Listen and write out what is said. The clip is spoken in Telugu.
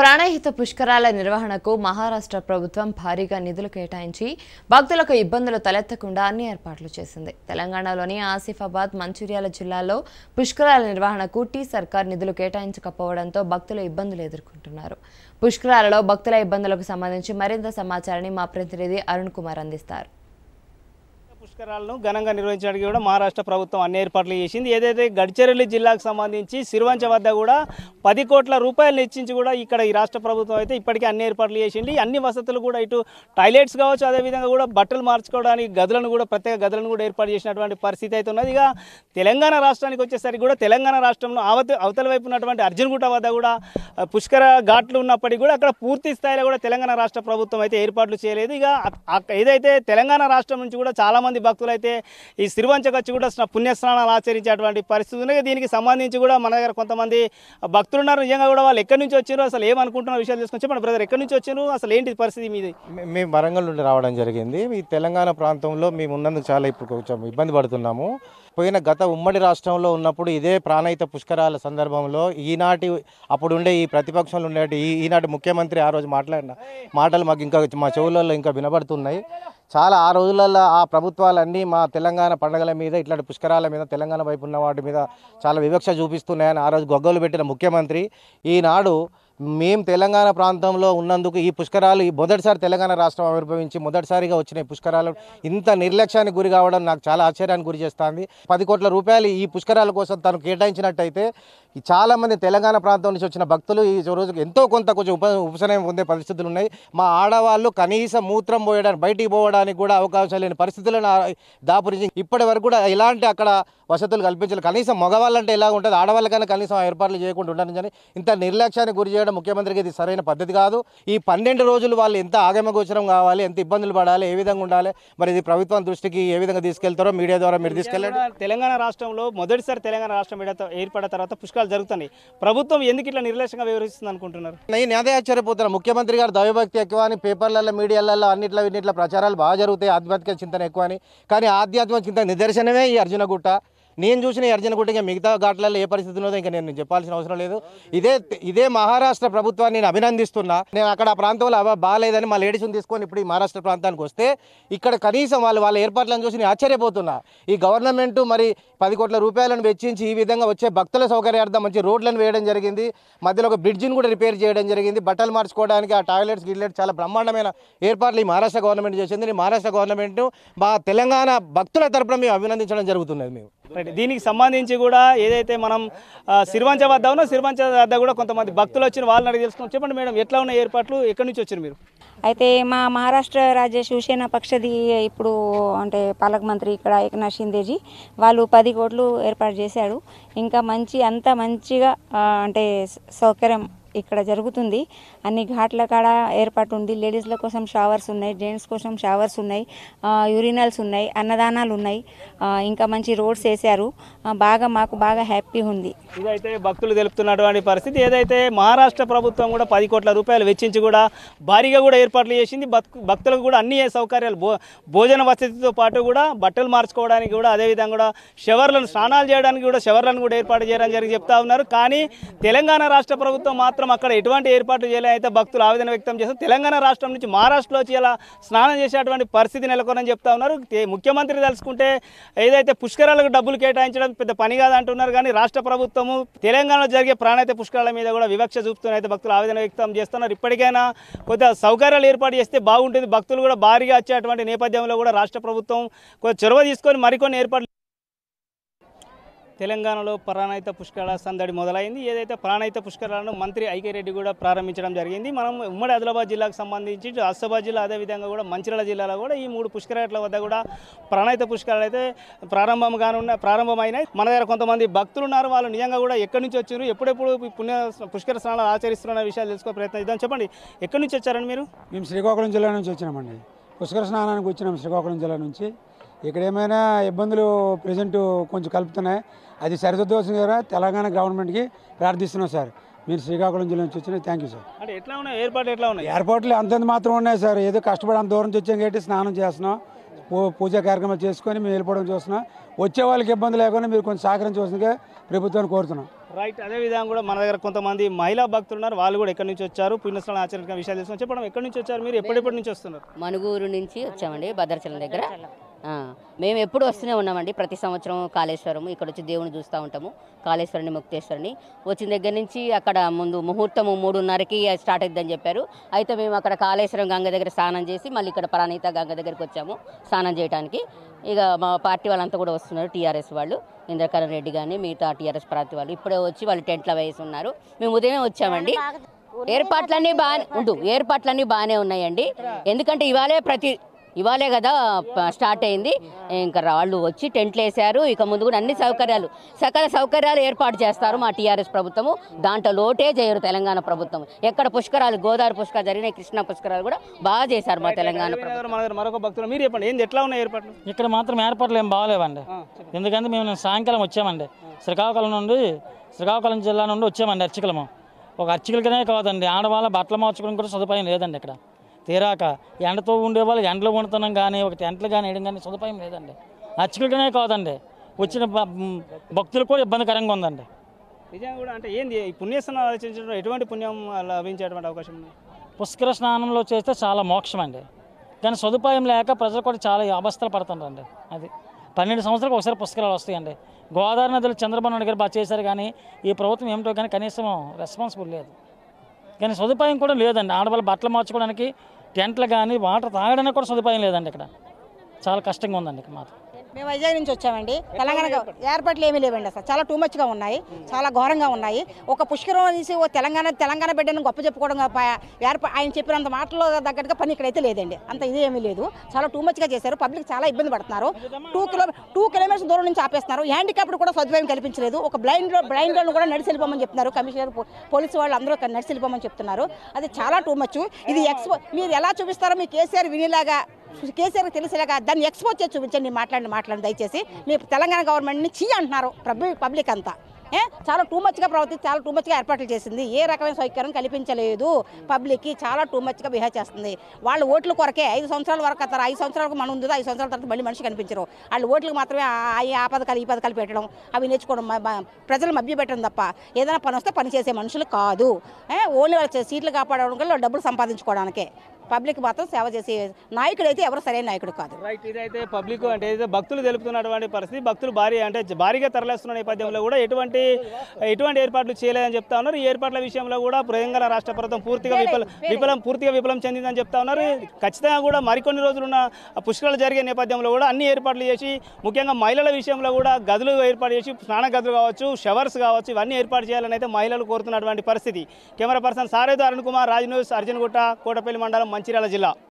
ప్రాణహిత పుష్కరాల నిర్వహణకు మహారాష్ట్ర ప్రభుత్వం భారీగా నిధులు కేటాయించి భక్తులకు ఇబ్బందులు తలెత్తకుండా అన్ని ఏర్పాట్లు చేసింది తెలంగాణలోని ఆసిఫాబాద్ మంచిర్యాల జిల్లాలో పుష్కరాల నిర్వహణకు టీ సర్కార్ నిధులు కేటాయించకపోవడంతో భక్తులు ఇబ్బందులు ఎదుర్కొంటున్నారు పుష్కరాలలో భక్తుల ఇబ్బందులకు సంబంధించి మరింత సమాచారాన్ని మా ప్రతినిధి అరుణ్ కుమార్ అందిస్తారు పుష్కరాలను ఘనంగా నిర్వహించడానికి కూడా మహారాష్ట్ర ప్రభుత్వం అన్ని ఏర్పాట్లు చేసింది ఏదైతే గడ్చిరలి జిల్లాకు సంబంధించి సిరివంచ వద్ద కూడా పది కోట్ల రూపాయలు ఇచ్చించి కూడా ఇక్కడ ఈ రాష్ట్ర ప్రభుత్వం అయితే ఇప్పటికీ అన్ని ఏర్పాట్లు చేసింది అన్ని వసతులు కూడా ఇటు టాయిలెట్స్ కావచ్చు అదేవిధంగా కూడా బట్టలు మార్చుకోవడానికి గదులను కూడా ప్రత్యేక గదులను కూడా ఏర్పాటు చేసినటువంటి పరిస్థితి అయితే ఉన్నది ఇక తెలంగాణ రాష్ట్రానికి వచ్చేసరికి కూడా తెలంగాణ రాష్ట్రంలో ఆవత అవతల వైపు ఉన్నటువంటి అర్జున్గుట్ట వద్ద కూడా పుష్కర ఘాట్లు ఉన్నప్పటికీ కూడా అక్కడ పూర్తి స్థాయిలో కూడా తెలంగాణ రాష్ట్ర ప్రభుత్వం అయితే ఏర్పాట్లు చేయలేదు ఇక ఏదైతే తెలంగాణ రాష్ట్రం నుంచి కూడా చాలామంది భక్తులైతే ఈ సిరివంచకొచ్చి కూడా పుణ్యస్నానాలు ఆచరించేటువంటి పరిస్థితి ఉన్నాయి దీనికి సంబంధించి కూడా మన దగ్గర కొంతమంది భక్తులు ఉన్నారు నిజంగా కూడా వాళ్ళు ఎక్కడి నుంచి వచ్చారు అసలు ఏమనుకుంటున్న విషయాలు తీసుకొచ్చి మన బ్రదర్ ఎక్కడి నుంచి వచ్చారు అసలు ఏంటి పరిస్థితి మీది మేము వరంగల్ నుండి రావడం జరిగింది ఈ తెలంగాణ ప్రాంతంలో మేము ఉన్నందుకు చాలా ఇప్పుడు కొంచెం ఇబ్బంది పడుతున్నాము పోయిన గత ఉమ్మడి రాష్ట్రంలో ఉన్నప్పుడు ఇదే ప్రాణహిత పుష్కరాల సందర్భంలో ఈనాటి అప్పుడు ఉండే ఈ ప్రతిపక్షంలో ఉండే ఈనాటి ముఖ్యమంత్రి ఆ రోజు మాట్లాడిన మాటలు మాకు ఇంకా మా చెవులలో ఇంకా వినబడుతున్నాయి చాలా ఆ రోజులలో ఆ ప్రభుత్వాలన్నీ మా తెలంగాణ పండుగల మీద ఇట్లాంటి పుష్కరాల మీద తెలంగాణ వైపు ఉన్న వాటి మీద చాలా వివక్ష చూపిస్తున్నాయని ఆ రోజు గొగ్గలు పెట్టిన ముఖ్యమంత్రి ఈనాడు మేము తెలంగాణ ప్రాంతంలో ఉన్నందుకు ఈ పుష్కరాలు ఈ మొదటిసారి తెలంగాణ రాష్ట్రం ఆవిర్భవించి మొదటిసారిగా వచ్చిన ఈ పుష్కరాలు ఇంత నిర్లక్ష్యానికి గురి కావడం నాకు చాలా ఆశ్చర్యానికి గురి చేస్తుంది పది కోట్ల రూపాయలు ఈ పుష్కరాల కోసం తను కేటాయించినట్టయితే చాలామంది తెలంగాణ ప్రాంతం నుంచి వచ్చిన భక్తులు ఈ రోజు ఎంతో కొంత కొంచెం ఉప ఉపశమనం పొందే పరిస్థితులు ఉన్నాయి మా ఆడవాళ్ళు కనీసం మూత్రం పోయడానికి బయటికి పోవడానికి కూడా అవకాశం లేని పరిస్థితులను దాపురించి ఇప్పటి వరకు కూడా ఎలాంటి అక్కడ వసతులు కల్పించాలి కనీసం మగవాళ్ళంటే ఎలా ఉంటుంది ఆడవాళ్ళకైనా కనీసం ఏర్పాట్లు చేయకుండా ఉండడం ఇంత నిర్లక్ష్యానికి గురి చేయడం ముఖ్యమంత్రికి ఇది సరైన పద్ధతి కాదు ఈ పన్నెండు రోజులు వాళ్ళు ఎంత ఆగమగోచరం కావాలి ఎంత ఇబ్బందులు పడాలి ఏ విధంగా ఉండాలి మరి ఇది ప్రభుత్వం దృష్టికి ఏ విధంగా తీసుకెళ్తారో మీడియా ద్వారా మీరు తీసుకెళ్ళండి తెలంగాణ రాష్ట్రంలో మొదటిసారి తెలంగాణ రాష్ట్రం ఏర్పడిన తర్వాత పుష్కాలు జరుగుతున్నాయి ప్రభుత్వం ఎందుకు ఇట్లా నిర్లక్ష్యంగా వివరిస్తుంది అనుకుంటున్నారు నేను అదే ఆశ్చర్యపోతున్నాను ముఖ్యమంత్రి గారు దైవభక్తి ఎక్కువ అని పేపర్లలో మీడియాలలో అన్నిట్లో ఇన్నిట్లో ప్రచారాలు బాగా జరుగుతాయి ఆధ్యాత్మిక చింతన ఎక్కువ అని కానీ ఆధ్యాత్మిక చింతన నిదర్శనమే ఈ అర్జున గుట్ట నేను చూసిన అర్జునగుట్ట ఇంకా మిగతా ఘాట్లలో ఏ పరిస్థితి ఉన్నదో ఇంకా నేను చెప్పాల్సిన అవసరం లేదు ఇదే ఇదే మహారాష్ట్ర ప్రభుత్వాన్ని నేను అభినందిస్తున్నా నేను అక్కడ ఆ ప్రాంతంలో అవ బాగాలేదని మా లేడీస్ని తీసుకొని ఇప్పుడు ఈ మహారాష్ట్ర ప్రాంతానికి వస్తే ఇక్కడ కనీసం వాళ్ళు వాళ్ళ ఏర్పాట్లను చూసి నేను ఆశ్చర్యపోతున్నా ఈ గవర్నమెంట్ మరి పది కోట్ల రూపాయలను వెచ్చించి ఈ విధంగా వచ్చే భక్తుల సౌకర్యార్థం మంచి రోడ్లను వేయడం జరిగింది మధ్యలో ఒక బ్రిడ్జిని కూడా రిపేర్ చేయడం జరిగింది బట్టలు మార్చుకోవడానికి ఆ టాయిలెట్స్ గిట్లెట్స్ చాలా బ్రహ్మాండమైన ఏర్పాట్లు ఈ మహారాష్ట్ర గవర్నమెంట్ చేసింది మహారాష్ట్ర గవర్నమెంట్ మా తెలంగాణ భక్తుల తరపున మేము అభినందించడం జరుగుతున్నది మేము రైట్ దీనికి సంబంధించి కూడా ఏదైతే మనం సిరివంచ వద్ద ఉన్నా సిరివంచ వద్ద కూడా కొంతమంది భక్తులు వచ్చిన వాళ్ళని అడిగి తెలుసుకున్నాం చెప్పండి మేడం ఎట్లా ఉన్న ఏర్పాట్లు ఎక్కడి నుంచి వచ్చారు మీరు అయితే మా మహారాష్ట్ర రాజ్య శివసేన పక్షది ఇప్పుడు అంటే పాలక మంత్రి ఇక్కడ ఏకనాథ్ షిందేజీ వాళ్ళు పది కోట్లు ఏర్పాటు చేశారు ఇంకా మంచి అంత మంచిగా అంటే సౌకర్యం ఇక్కడ జరుగుతుంది అన్ని ఘాట్ల కాడ ఏర్పాటు ఉంది లేడీస్ల కోసం షవర్స్ ఉన్నాయి జెంట్స్ కోసం షవర్స్ ఉన్నాయి యూరినల్స్ ఉన్నాయి అన్నదానాలు ఉన్నాయి ఇంకా మంచి రోడ్స్ వేశారు బాగా మాకు బాగా హ్యాపీ ఉంది ఇదైతే భక్తులు తెలుపుతున్నటువంటి పరిస్థితి ఏదైతే మహారాష్ట్ర ప్రభుత్వం కూడా పది కోట్ల రూపాయలు వెచ్చించి కూడా భారీగా కూడా ఏర్పాట్లు చేసింది భక్తులకు కూడా అన్ని సౌకర్యాలు భో భోజన వసతితో పాటు కూడా బట్టలు మార్చుకోవడానికి కూడా అదేవిధంగా కూడా షవర్లను స్నానాలు చేయడానికి కూడా షవర్లను కూడా ఏర్పాటు చేయడం జరిగి చెప్తా ఉన్నారు కానీ తెలంగాణ రాష్ట్ర ప్రభుత్వం మాత్రం మాత్రం అక్కడ ఎటువంటి ఏర్పాటు చేయలే అయితే భక్తులు ఆవేదన వ్యక్తం చేస్తారు తెలంగాణ రాష్ట్రం నుంచి మహారాష్ట్రలో వచ్చి ఇలా స్నానం చేసేటువంటి పరిస్థితి నెలకొనని చెప్తా ఉన్నారు ముఖ్యమంత్రి తెలుసుకుంటే ఏదైతే పుష్కరాలకు డబ్బులు కేటాయించడం పెద్ద పని కాదంటున్నారు కానీ రాష్ట్ర ప్రభుత్వము తెలంగాణలో జరిగే ప్రాణాయిత పుష్కరాల మీద కూడా వివక్ష చూపుతున్న అయితే భక్తులు ఆవేదన వ్యక్తం చేస్తున్నారు ఇప్పటికైనా కొద్దిగా సౌకర్యాలు ఏర్పాటు చేస్తే బాగుంటుంది భక్తులు కూడా భారీగా వచ్చేటువంటి నేపథ్యంలో కూడా రాష్ట్ర ప్రభుత్వం చొరవ తీసుకొని మరికొన్ని ఏర్పాట్లు తెలంగాణలో ప్రాణాయిత పుష్కరాల సందడి మొదలైంది ఏదైతే ప్రాణాయిత పుష్కరాలను మంత్రి ఐకేరెడ్డి కూడా ప్రారంభించడం జరిగింది మనం ఉమ్మడి ఆదిలాబాద్ జిల్లాకు సంబంధించి ఆసిఫాబాద్ జిల్లా అదేవిధంగా కూడా మంచిర్యాల జిల్లాలో కూడా ఈ మూడు పుష్కరాల వద్ద కూడా ప్రాణాయిత పుష్కరాలు అయితే ప్రారంభం కానున్న ప్రారంభమైనాయి మన దగ్గర కొంతమంది భక్తులు ఉన్నారు వాళ్ళు నిజంగా కూడా ఎక్కడి నుంచి వచ్చారు ఎప్పుడెప్పుడు పుణ్య పుష్కర స్నానాలు ఆచరిస్తున్న విషయాలు తెలుసుకో ప్రయత్నం ఇద్దాం చెప్పండి ఎక్కడి నుంచి వచ్చారండి మీరు మేము శ్రీకాకుళం జిల్లా నుంచి వచ్చినామండి పుష్కర స్నానానికి వచ్చినాం శ్రీకాకుళం జిల్లా నుంచి ఇక్కడ ఏమైనా ఇబ్బందులు ప్రజెంట్ కొంచెం కలుపుతున్నాయి అది సరిదిద్దవలసిన ద్వారా తెలంగాణ గవర్నమెంట్కి ప్రార్థిస్తున్నాం సార్ మీరు శ్రీకాకుళం జిల్లా నుంచి వచ్చిన థ్యాంక్ యూ సార్ అంటే ఎట్లా ఉన్నాయి ఏర్పాట్లు ఎట్లా ఉన్నాయి ఏర్పాట్లు అంతంత మాత్రం ఉన్నాయి సార్ ఏదో కష్టపడి అంత దూరం వచ్చాం కాబట్టి స్నానం చేస్తున్నాం పూజా కార్యక్రమాలు చేసుకొని మేము వెళ్ళిపోవడం చూస్తున్నాం వచ్చే వాళ్ళకి ఇబ్బంది లేకుండా మీరు కొంచెం సహకరించవలసిందిగా ప్రభుత్వాన్ని కోరుతున్నాం రైట్ అదే విధంగా కూడా మన దగ్గర కొంతమంది మహిళా భక్తులు ఉన్నారు వాళ్ళు కూడా ఎక్కడి నుంచి వచ్చారు పుణ్యస్థలం ఆచరణ విషయాలు తెలుసుకొని చెప్పడం ఎక్కడి నుంచి వచ్చారు మీరు ఎప్పటిప్పటి నుంచి వస్తున్నారు మనుగూరు నుంచి వచ్చామండి భద్రాచలం దగ్గర మేము ఎప్పుడు వస్తూనే ఉన్నామండి ప్రతి సంవత్సరం కాళేశ్వరం ఇక్కడ వచ్చి దేవుని చూస్తూ ఉంటాము కాళేశ్వరిని ముక్తేశ్వరిని వచ్చిన దగ్గర నుంచి అక్కడ ముందు ముహూర్తము మూడున్నరకి స్టార్ట్ అవుతుందని చెప్పారు అయితే మేము అక్కడ కాళేశ్వరం గంగ దగ్గర స్నానం చేసి మళ్ళీ ఇక్కడ ప్రాణీత గంగ దగ్గరికి వచ్చాము స్నానం చేయడానికి ఇక మా పార్టీ వాళ్ళంతా కూడా వస్తున్నారు టీఆర్ఎస్ వాళ్ళు ఇంద్రకరణ్ రెడ్డి కానీ మిగతా టీఆర్ఎస్ ప్రాంతి వాళ్ళు ఇప్పుడే వచ్చి వాళ్ళు టెంట్లో వేసి ఉన్నారు మేము ఉదయమే వచ్చామండి ఏర్పాట్లన్నీ బాగా ఉండు ఏర్పాట్లన్నీ బాగానే ఉన్నాయండి ఎందుకంటే ఇవాళే ప్రతి ఇవాళే కదా స్టార్ట్ అయింది ఇంకా వాళ్ళు వచ్చి టెంట్లు వేశారు ఇక ముందు కూడా అన్ని సౌకర్యాలు సకల సౌకర్యాలు ఏర్పాటు చేస్తారు మా టీఆర్ఎస్ ప్రభుత్వము దాంట్లో లోటే చేయరు తెలంగాణ ప్రభుత్వం ఎక్కడ పుష్కరాలు గోదావరి పుష్కరాలు జరిగినాయి కృష్ణా పుష్కరాలు కూడా బాగా చేశారు మా తెలంగాణ ప్రభుత్వం మరొక భక్తులు మీరు చెప్పండి ఏంది ఎట్లా ఉన్నాయి ఏర్పాట్లు ఇక్కడ మాత్రం ఏర్పాట్లు ఏం బాగాలేవండి ఎందుకంటే మేము సాయంకాలం వచ్చామండి శ్రీకాకుళం నుండి శ్రీకాకుళం జిల్లా నుండి వచ్చామండి అర్చకులము ఒక అర్చకులకనే కాదండి ఆడవాళ్ళ బట్టలు మార్చుకోవడం కూడా సదుపాయం లేదండి ఇక్కడ తీరాక ఎండతో ఉండే వాళ్ళు ఎండలో వండుతున్నాం కానీ ఒక టెంట్లు కానీ వేయడం కానీ సదుపాయం లేదండి అర్చకులకనే కాదండి వచ్చిన భక్తులకు కూడా ఇబ్బందికరంగా ఉందండి నిజంగా కూడా అంటే ఏంది ఈ పుణ్యస్నానం ఆలోచించడం ఎటువంటి పుణ్యం లభించేటువంటి అవకాశం ఉంది పుష్కర స్నానంలో చేస్తే చాలా మోక్షం అండి కానీ సదుపాయం లేక ప్రజలు కూడా చాలా అవస్థలు పడుతుండండి అది పన్నెండు సంవత్సరాలకు ఒకసారి పుష్కరాలు వస్తాయండి గోదావరి నదిలో చంద్రబాబు నాయుడు గారు బాగా చేశారు కానీ ఈ ప్రభుత్వం ఏమిటో కానీ కనీసం రెస్పాన్సిబుల్ లేదు కానీ సదుపాయం కూడా లేదండి ఆడవాళ్ళు బట్టలు మార్చుకోవడానికి టెంట్లు కానీ వాటర్ తాగడానికి కూడా సదుపాయం లేదండి ఇక్కడ చాలా కష్టంగా ఉందండి ఇక్కడ మాత్రం మేము వైజాగ్ నుంచి వచ్చామండి తెలంగాణ ఏర్పాట్లు ఏమీ లేవండి అసలు చాలా టూ మచ్గా ఉన్నాయి చాలా ఘోరంగా ఉన్నాయి ఒక పుష్కరం అనేసి ఓ తెలంగాణ తెలంగాణ బిడ్డను గొప్ప చెప్పుకోవడం ఏర్పాటు ఆయన చెప్పినంత మాటలు తగ్గట్టుగా పని ఇక్కడైతే లేదండి అంత ఇది ఏమీ లేదు చాలా టూ మచ్గా చేశారు పబ్లిక్ చాలా ఇబ్బంది పడుతున్నారు టూ కిలో టూ కిలోమీటర్స్ దూరం నుంచి ఆపేస్తున్నారు హ్యాండిక్యాప్డ్ కూడా సదుపాయం కల్పించలేదు ఒక బ్లైండ్ బ్లైండ్ రోడ్ కూడా నడిచి వెళ్ళిపోమని చెప్తున్నారు కమిషనర్ పోలీసు వాళ్ళు అందరూ నడిచి వెళ్ళిపోమని చెప్తున్నారు అది చాలా టూ మచ్ ఇది ఎక్స్పో మీరు ఎలా చూపిస్తారో మీ కేసీఆర్ వినిలాగా కేసీఆర్ తెలిసేలాగా దాన్ని ఎక్స్పోజ్ చేసి చూపించండి మాట్లాడి మాట్లాడి దయచేసి మీ తెలంగాణ గవర్నమెంట్ని చీ అంటున్నారు పబ్లిక్ పబ్లిక్ అంతా ఏ చాలా టూ మచ్గా ప్రవర్తి చాలా టూ మచ్గా ఏర్పాట్లు చేసింది ఏ రకమైన సౌకర్యం కల్పించలేదు పబ్లిక్కి చాలా టూ మచ్గా బిహేవ్ చేస్తుంది వాళ్ళు ఓట్ల కొరకే ఐదు సంవత్సరాల వరకు అతను ఐదు సంవత్సరాలకు మనం ఉంది ఐదు సంవత్సరాల తర్వాత మళ్ళీ మనిషి కనిపించరు వాళ్ళు ఓట్లకు మాత్రమే ఆ పథకాలు ఈ పథకాలు పెట్టడం అవి నేర్చుకోవడం ప్రజలు మభ్య పెట్టడం తప్ప ఏదైనా పని వస్తే పని చేసే మనుషులు కాదు ఓన్లీ వాళ్ళు సీట్లు కాపాడడం వల్ల డబ్బులు సంపాదించుకోవడానికే పబ్లిక్ మాత్రం సేవ చేసే నాయకుడు అయితే ఎవరు సరైన నాయకుడు కాదు రైట్ ఇదైతే పబ్లిక్ అంటే భక్తులు తెలుపుతున్నటువంటి పరిస్థితి భక్తులు భారీ అంటే భారీగా తరలేస్తున్న నేపథ్యంలో కూడా ఎటువంటి ఎటువంటి ఏర్పాట్లు చేయలేదని చెప్తా ఉన్నారు ఈ ఏర్పాట్ల విషయంలో కూడా తెలంగాణ రాష్ట్ర ప్రభుత్వం పూర్తిగా విఫలం విఫలం పూర్తిగా విఫలం చెందిందని చెప్తా ఉన్నారు ఖచ్చితంగా కూడా మరికొన్ని రోజులున్న పుష్కరాలు జరిగే నేపథ్యంలో కూడా అన్ని ఏర్పాట్లు చేసి ముఖ్యంగా మహిళల విషయంలో కూడా గదులు ఏర్పాటు చేసి స్నాన గదులు కావచ్చు షవర్స్ కావచ్చు ఇవన్నీ ఏర్పాటు చేయాలని అయితే మహిళలు కోరుతున్నటువంటి పరిస్థితి కెమెరా పర్సన్ సారేదో అరుణ్ కుమార్ రాజ్ న్యూస్ గుట్ట కోటపల్లి మండలం మంచిర్యాల జిల్లా